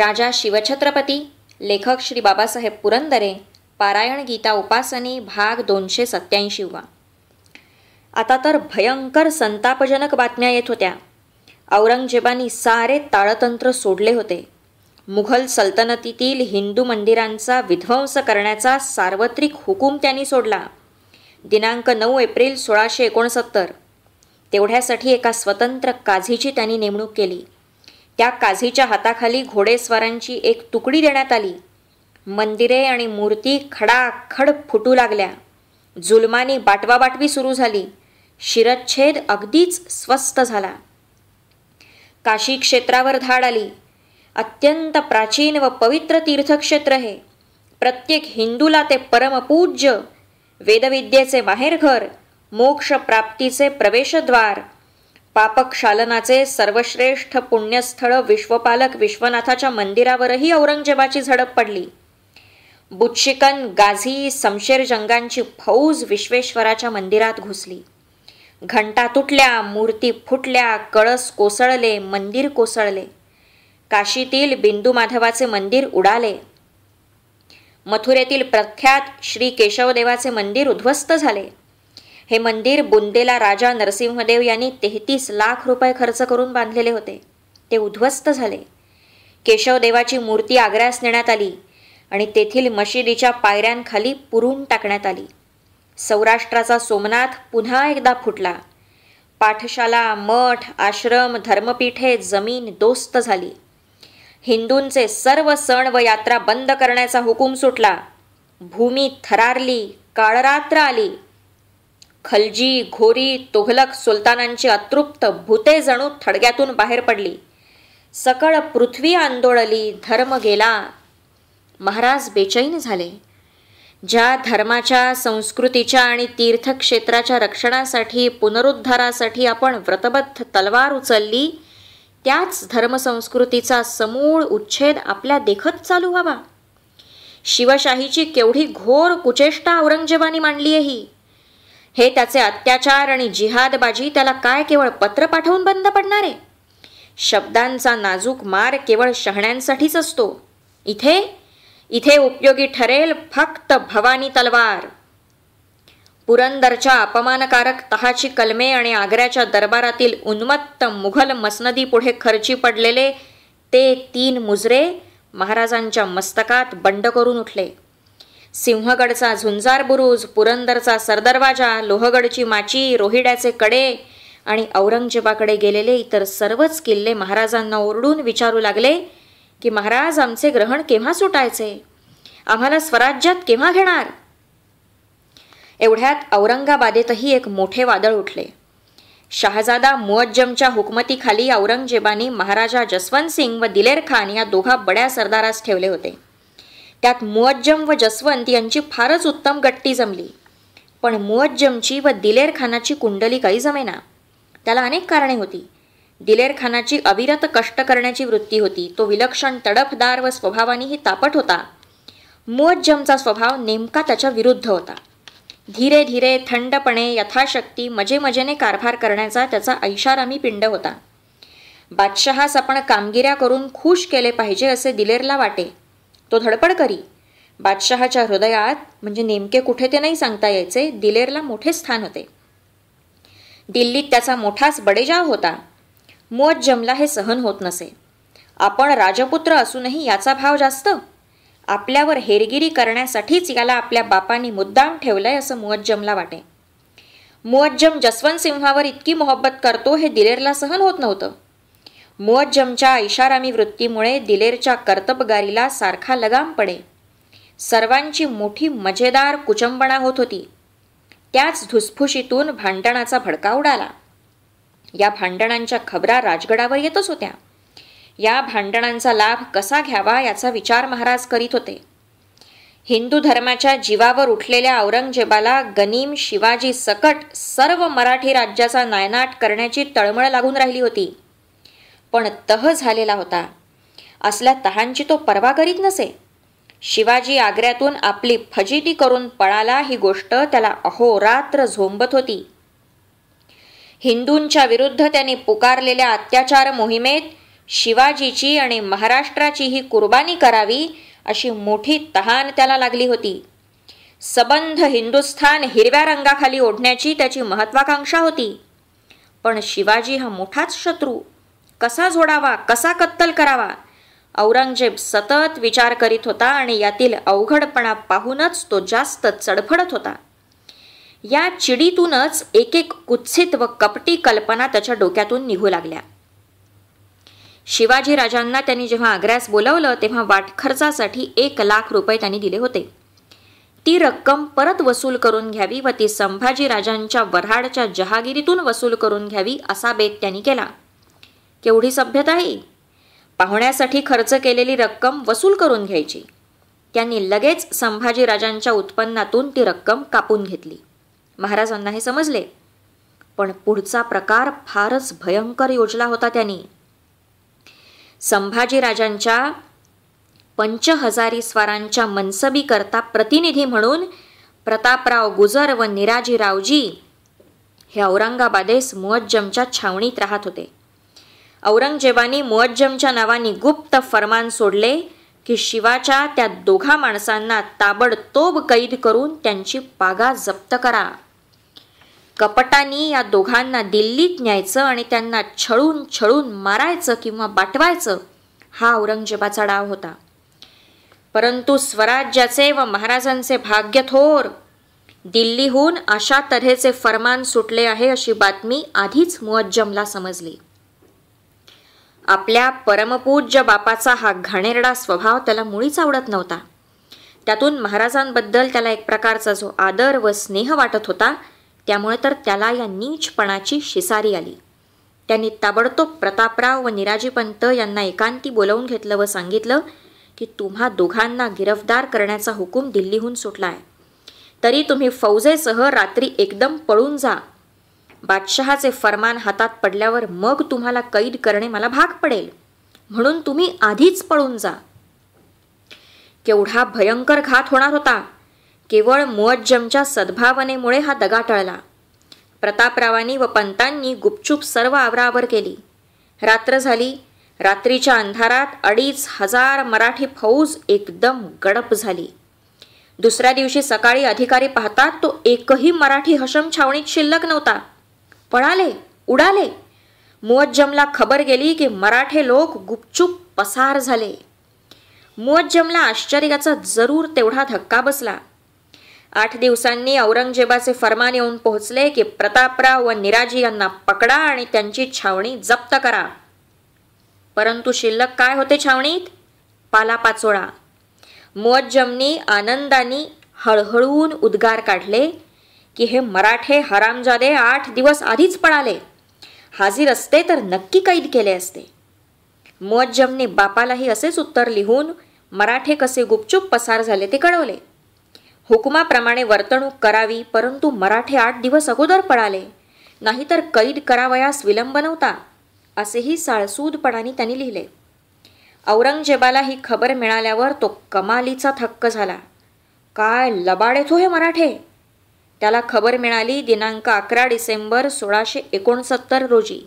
राजा शिवछत्रपती लेखक श्री बाबासाहेब पुरंदरे पारायण गीता उपासनी भाग दोनशे वा आता तर भयंकर संतापजनक बातम्या येत होत्या औरंगजेबानी सारे ताळतंत्र सोडले होते मुघल सल्तनतीतील हिंदू मंदिरांचा विध्वंस करण्याचा सार्वत्रिक हुकूम त्यांनी सोडला दिनांक नऊ एप्रिल सोळाशे एकोणसत्तर तेवढ्यासाठी एका स्वतंत्र काझीची त्यांनी नेमणूक केली त्या काझीच्या हाताखाली घोडेस्वारांची एक तुकडी देण्यात आली मंदिरे आणि मूर्ती खडाखड फुटू लागल्या जुलमानी बाटवाबाटवी सुरू झाली शिरच्छेद अगदीच स्वस्त झाला काशी क्षेत्रावर धाड आली अत्यंत प्राचीन व पवित्र तीर्थक्षेत्र हे प्रत्येक हिंदूला ते परमपूज्य वेदविद्येचे माहेरघर मोक्षप्राप्तीचे प्रवेशद्वार पापक्षालनाचे सर्वश्रेष्ठ पुण्यस्थळ विश्वपालक विश्वनाथाच्या मंदिरावरही औरंगजेबाची झडप पडली बुच्छिकन गाझी समशेर जंगांची फौज विश्वेश्वराच्या मंदिरात घुसली घंटा तुटल्या मूर्ती फुटल्या कळस कोसळले मंदिर कोसळले काशीतील बिंदू माधवाचे मंदिर उडाले मथुरेतील प्रख्यात श्री केशवदेवाचे मंदिर उद्ध्वस्त झाले हे मंदिर बुंदेला राजा नरसिंहदेव यांनी तेहतीस लाख रुपये खर्च करून बांधलेले होते ते उद्ध्वस्त झाले केशवदेवाची मूर्ती आग्र्यास नेण्यात आली आणि तेथील मशिदीच्या पायऱ्यांखाली पुरून टाकण्यात आली सौराष्ट्राचा सोमनाथ पुन्हा एकदा फुटला पाठशाला मठ आश्रम धर्मपीठे जमीन दोस्त झाली हिंदूंचे सर्व सण व यात्रा बंद करण्याचा हुकूम सुटला भूमी थरारली काळरात्र आली खलजी घोरी तुघलक सुलतानांची अतृप्त भूते जणू थडग्यातून बाहेर पडली सकळ पृथ्वी आंदोळली धर्म गेला महाराज बेचैन झाले ज्या धर्माच्या संस्कृतीच्या आणि तीर्थक्षेत्राच्या रक्षणासाठी पुनरुद्धारासाठी आपण व्रतबद्ध तलवार उचलली त्याच धर्मसंस्कृतीचा समूळ उच्छेद आपल्या देखत चालू व्हावा शिवशाहीची केवढी घोर कुचेष्टा औरंगजेबानी मांडली आहे ही हे त्याचे अत्याचार आणि जिहादबाजी त्याला काय केवळ पत्र पाठवून बंद पडणार आहे शब्दांचा नाजूक मार केवळ शहण्यांसाठीच असतो इथे इथे उपयोगी ठरेल फक्त भवानी तलवार पुरंदरच्या अपमानकारक तहाची कलमे आणि आग्र्याच्या दरबारातील उन्मत्त मुघल मसनदी पुढे खर्ची पडलेले ते तीन मुजरे महाराजांच्या मस्तकात बंड करून उठले सिंहगडचा झुंजार बुरुज पुरंदरचा सरदरवाजा लोहगडची माची रोहिड्याचे कडे आणि औरंगजेबाकडे गेलेले इतर सर्वच किल्ले महाराजांना ओरडून विचारू लागले की महाराज आमचे ग्रहण केव्हा सुटायचे आम्हाला स्वराज्यात केव्हा घेणार एवढ्यात औरंगाबादेतही एक मोठे वादळ उठले शहाजादा मुअज्जमच्या हुकमतीखाली औरंगजेबाने महाराजा जसवंत सिंग व दिलेर खान या दोघा बड्या सरदारास ठेवले होते त्यात मुअज्जम व जसवंत यांची फारच उत्तम गट्टी जमली पण मुअज्जमची व दिलेर खानाची कुंडली काही जमेना त्याला अनेक कारणे होती दिलेर खानाची अविरत कष्ट करण्याची वृत्ती होती तो विलक्षण तडफदार व स्वभावानेही तापट होता मुअज्जमचा स्वभाव नेमका त्याच्या विरुद्ध होता धीरे धीरे थंडपणे यथाशक्ती मजेमजेने कारभार करण्याचा त्याचा ऐशारामी पिंड होता बादशहास आपण कामगिऱ्या करून खुश केले पाहिजे असे दिलेरला वाटे तो धडपड करी बादशहाच्या हृदयात म्हणजे नेमके कुठे ते नाही सांगता यायचे दिलेरला मोठे स्थान होते दिल्लीत त्याचा मोठाच बडेजाव होता मुवज्जमला जमला हे सहन होत नसे आपण राजपुत्र असूनही याचा भाव जास्त आपल्यावर हेरगिरी करण्यासाठीच याला आपल्या बापांनी मुद्दाम ठेवलंय असं मुवज्जमला वाटे मुअज्जम जसवंत सिंहावर इतकी मोहब्बत करतो हे दिलेरला सहन होत नव्हतं मुअज्जमच्या ऐशारामी वृत्तीमुळे दिलेरच्या कर्तबगारीला सारखा लगाम पडे सर्वांची मोठी मजेदार कुचंबणा होत होती त्याच धुसफुशीतून भांडणाचा भडका उडाला या भांडणांच्या खबरा राजगडावर येतच होत्या या भांडणांचा लाभ कसा घ्यावा याचा विचार महाराज करीत होते हिंदू धर्माच्या जीवावर उठलेल्या औरंगजेबाला गनीम शिवाजी सकट सर्व मराठी राज्याचा नायनाट करण्याची तळमळ लागून राहिली होती पण तह झालेला होता असल्या तहांची तो पर्वा करीत नसे शिवाजी आग्र्यातून आपली फजिती करून पळाला ही गोष्ट त्याला अहोरात्र झोंबत होती हिंदूंच्या विरुद्ध त्यांनी पुकारलेल्या अत्याचार मोहिमेत शिवाजीची आणि महाराष्ट्राची ही कुर्बानी करावी अशी मोठी तहान त्याला लागली होती सबंध हिंदुस्थान हिरव्या रंगाखाली ओढण्याची त्याची महत्त्वाकांक्षा होती पण शिवाजी हा मोठाच शत्रू कसा जोडावा कसा कत्तल करावा औरंगजेब सतत विचार करीत होता आणि यातील अवघडपणा पाहूनच तो जास्त चढफडत होता या चिडीतूनच एक एक कुत्सित व कपटी कल्पना त्याच्या डोक्यातून निघू लागल्या शिवाजी राजांना त्यांनी जेव्हा आग्र्यास बोलवलं तेव्हा वाटखर्चासाठी एक लाख रुपये त्यांनी दिले होते ती रक्कम परत वसूल करून घ्यावी व ती संभाजी राजांच्या वऱ्हाडच्या जहागिरीतून वसूल करून घ्यावी असा बेत त्यांनी केला केवढी सभ्यता ही पाहुण्यासाठी खर्च केलेली रक्कम वसूल करून घ्यायची त्यांनी लगेच संभाजीराजांच्या उत्पन्नातून ती रक्कम कापून घेतली महाराजांना हे समजले पण पुढचा प्रकार फारच भयंकर योजला होता त्यांनी संभाजीराजांच्या पंच हजारी स्वारांच्या मनसबीकरता प्रतिनिधी म्हणून प्रतापराव गुजर व निराजीरावजी हे औरंगाबादेस मुअज्जमच्या छावणीत राहत होते औरंगजेबाने मुअज्जमच्या नावाने गुप्त फरमान सोडले की शिवाच्या त्या दोघा माणसांना ताबडतोब कैद करून त्यांची पागा जप्त करा कपटानी या दोघांना दिल्लीत न्यायचं आणि त्यांना छळून छळून मारायचं किंवा बाटवायचं हा औरंगजेबाचा डाव होता परंतु स्वराज्याचे व महाराजांचे भाग्य थोर दिल्लीहून अशा तऱ्हेचे फरमान सुटले आहे अशी बातमी आधीच मुअज्जमला समजली आपल्या परमपूज्य बापाचा हा घाणेरडा स्वभाव त्याला मुळीच आवडत नव्हता त्यातून महाराजांबद्दल त्याला एक प्रकारचा जो आदर व स्नेह वाटत होता त्यामुळे तर त्याला या नीचपणाची शिसारी आली त्यांनी ताबडतोब प्रतापराव व निराजीपंत यांना एकांती बोलवून घेतलं व सांगितलं की तुम्हा दोघांना गिरफ्तार करण्याचा हुकूम दिल्लीहून सुटला आहे तरी तुम्ही फौजेसह रात्री एकदम पळून जा बादशहाचे फरमान हातात पडल्यावर मग तुम्हाला कैद करणे मला भाग पडेल म्हणून तुम्ही आधीच पळून जा केवढा भयंकर घात होणार होता केवळ मुअज्जमच्या सद्भावनेमुळे हा दगा टळला प्रतापरावांनी व पंतांनी गुपचूप सर्व आवरावर केली रात्र झाली रात्रीच्या अंधारात अडीच हजार मराठी फौज एकदम गडप झाली दुसऱ्या दिवशी सकाळी अधिकारी पाहतात तो एकही मराठी हशम छावणीत शिल्लक नव्हता पळाले उडाले मुअज्जमला खबर गेली की मराठे लोक गुपचूप पसार झाले मुअज्जमला आश्चर्याचा जरूर तेवढा धक्का बसला आठ दिवसांनी औरंगजेबाचे फरमान येऊन पोहोचले की प्रतापराव व निराजी यांना पकडा आणि त्यांची छावणी जप्त करा परंतु शिल्लक काय होते छावणीत पालापाचोळा मुअज्जमनी आनंदाने हळहळून उद्गार काढले की हे मराठे हरामजादे आठ दिवस आधीच पळाले हाजीर असते तर नक्की कैद केले असते मुअज्जमने बापालाही असेच उत्तर लिहून मराठे कसे गुपचूप पसार झाले ते कळवले हुकुमाप्रमाणे वर्तणूक करावी परंतु मराठे आठ दिवस अगोदर पळाले नाहीतर कैद करावयास विलंब नव्हता असेही साळसूदपणाने त्यांनी लिहिले औरंगजेबाला ही खबर मिळाल्यावर तो कमालीचा थक्क झाला काय लबाडेथो हो हे मराठे त्याला खबर मिळाली दिनांक अकरा डिसेंबर सोळाशे एकोणसत्तर रोजी